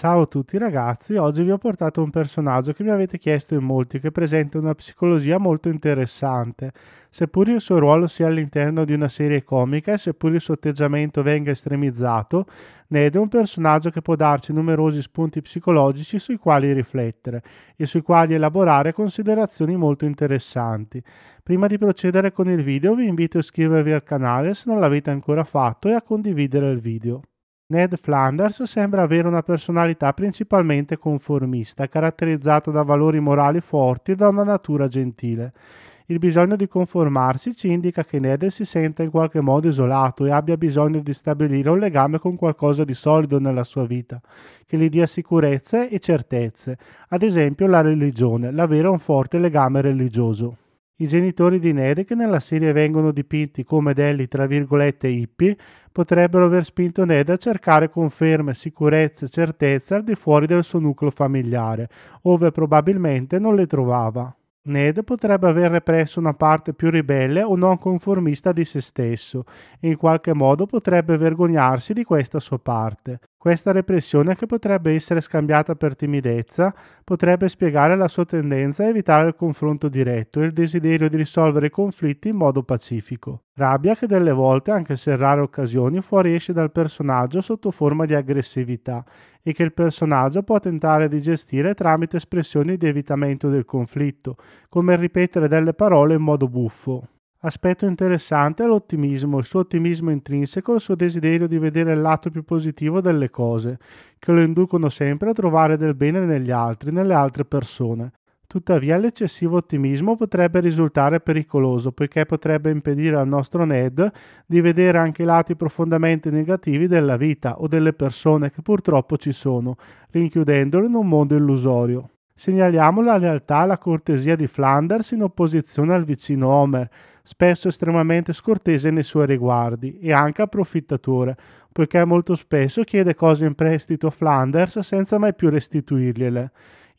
Ciao a tutti ragazzi, oggi vi ho portato un personaggio che mi avete chiesto in molti che presenta una psicologia molto interessante. Seppur il suo ruolo sia all'interno di una serie comica e seppur il suo atteggiamento venga estremizzato, Ned è un personaggio che può darci numerosi spunti psicologici sui quali riflettere e sui quali elaborare considerazioni molto interessanti. Prima di procedere con il video vi invito a iscrivervi al canale se non l'avete ancora fatto e a condividere il video. Ned Flanders sembra avere una personalità principalmente conformista, caratterizzata da valori morali forti e da una natura gentile. Il bisogno di conformarsi ci indica che Ned si senta in qualche modo isolato e abbia bisogno di stabilire un legame con qualcosa di solido nella sua vita, che gli dia sicurezze e certezze, ad esempio la religione, l'avere un forte legame religioso. I genitori di Ned, che nella serie vengono dipinti come degli tra virgolette hippie, potrebbero aver spinto Ned a cercare conferme, sicurezza e certezza al di fuori del suo nucleo familiare, ove probabilmente non le trovava. Ned potrebbe aver represso una parte più ribelle o non conformista di se stesso e in qualche modo potrebbe vergognarsi di questa sua parte. Questa repressione che potrebbe essere scambiata per timidezza potrebbe spiegare la sua tendenza a evitare il confronto diretto e il desiderio di risolvere i conflitti in modo pacifico. Rabbia che delle volte, anche se in rare occasioni, fuoriesce dal personaggio sotto forma di aggressività e che il personaggio può tentare di gestire tramite espressioni di evitamento del conflitto, come il ripetere delle parole in modo buffo. Aspetto interessante è l'ottimismo, il suo ottimismo intrinseco, il suo desiderio di vedere il lato più positivo delle cose, che lo inducono sempre a trovare del bene negli altri, nelle altre persone. Tuttavia l'eccessivo ottimismo potrebbe risultare pericoloso poiché potrebbe impedire al nostro Ned di vedere anche i lati profondamente negativi della vita o delle persone che purtroppo ci sono, rinchiudendolo in un mondo illusorio. Segnaliamo la lealtà e la cortesia di Flanders in opposizione al vicino Homer, spesso estremamente scortese nei suoi riguardi e anche approfittatore, poiché molto spesso chiede cose in prestito a Flanders senza mai più restituirgliele.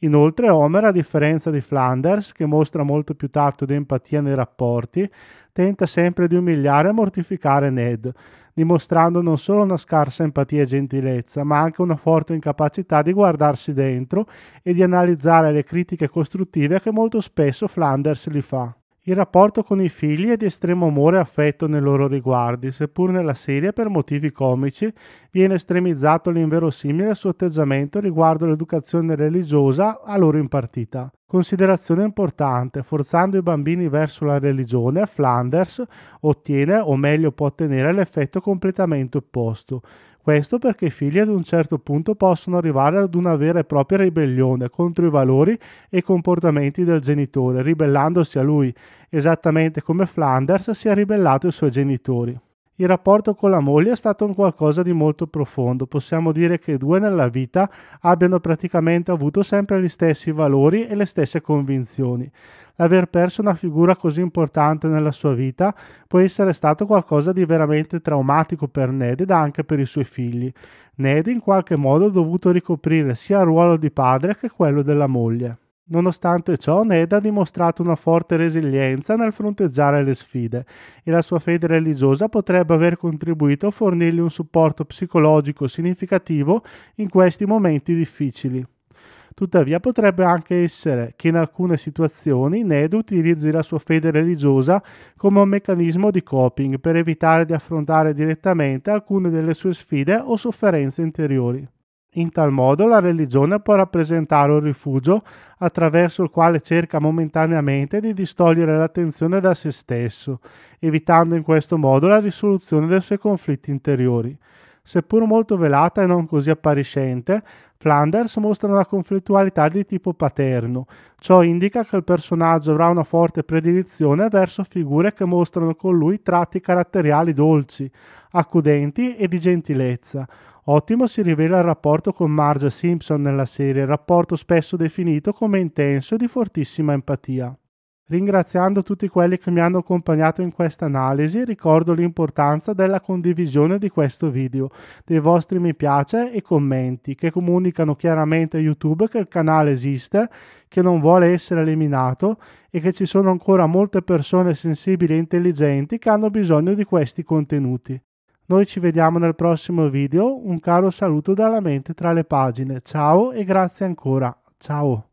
Inoltre Homer, a differenza di Flanders, che mostra molto più tatto ed empatia nei rapporti, tenta sempre di umiliare e mortificare Ned, dimostrando non solo una scarsa empatia e gentilezza, ma anche una forte incapacità di guardarsi dentro e di analizzare le critiche costruttive che molto spesso Flanders gli fa. Il rapporto con i figli è di estremo amore e affetto nei loro riguardi, seppur nella serie per motivi comici viene estremizzato l'inverosimile suo atteggiamento riguardo l'educazione religiosa a loro impartita. Considerazione importante, forzando i bambini verso la religione, Flanders ottiene o meglio può ottenere l'effetto completamente opposto, questo perché i figli ad un certo punto possono arrivare ad una vera e propria ribellione contro i valori e i comportamenti del genitore, ribellandosi a lui, esattamente come Flanders si è ribellato ai suoi genitori il rapporto con la moglie è stato un qualcosa di molto profondo. Possiamo dire che i due nella vita abbiano praticamente avuto sempre gli stessi valori e le stesse convinzioni. L'aver perso una figura così importante nella sua vita può essere stato qualcosa di veramente traumatico per Ned ed anche per i suoi figli. Ned in qualche modo ha dovuto ricoprire sia il ruolo di padre che quello della moglie. Nonostante ciò, Ned ha dimostrato una forte resilienza nel fronteggiare le sfide e la sua fede religiosa potrebbe aver contribuito a fornirgli un supporto psicologico significativo in questi momenti difficili. Tuttavia potrebbe anche essere che in alcune situazioni Ned utilizzi la sua fede religiosa come un meccanismo di coping per evitare di affrontare direttamente alcune delle sue sfide o sofferenze interiori. In tal modo la religione può rappresentare un rifugio attraverso il quale cerca momentaneamente di distogliere l'attenzione da se stesso, evitando in questo modo la risoluzione dei suoi conflitti interiori. Seppur molto velata e non così appariscente, Flanders mostra una conflittualità di tipo paterno, ciò indica che il personaggio avrà una forte predilezione verso figure che mostrano con lui tratti caratteriali dolci, accudenti e di gentilezza. Ottimo si rivela il rapporto con Marge Simpson nella serie, rapporto spesso definito come intenso e di fortissima empatia. Ringraziando tutti quelli che mi hanno accompagnato in questa analisi, ricordo l'importanza della condivisione di questo video, dei vostri mi piace e commenti che comunicano chiaramente a YouTube che il canale esiste, che non vuole essere eliminato e che ci sono ancora molte persone sensibili e intelligenti che hanno bisogno di questi contenuti. Noi ci vediamo nel prossimo video, un caro saluto dalla mente tra le pagine, ciao e grazie ancora, ciao!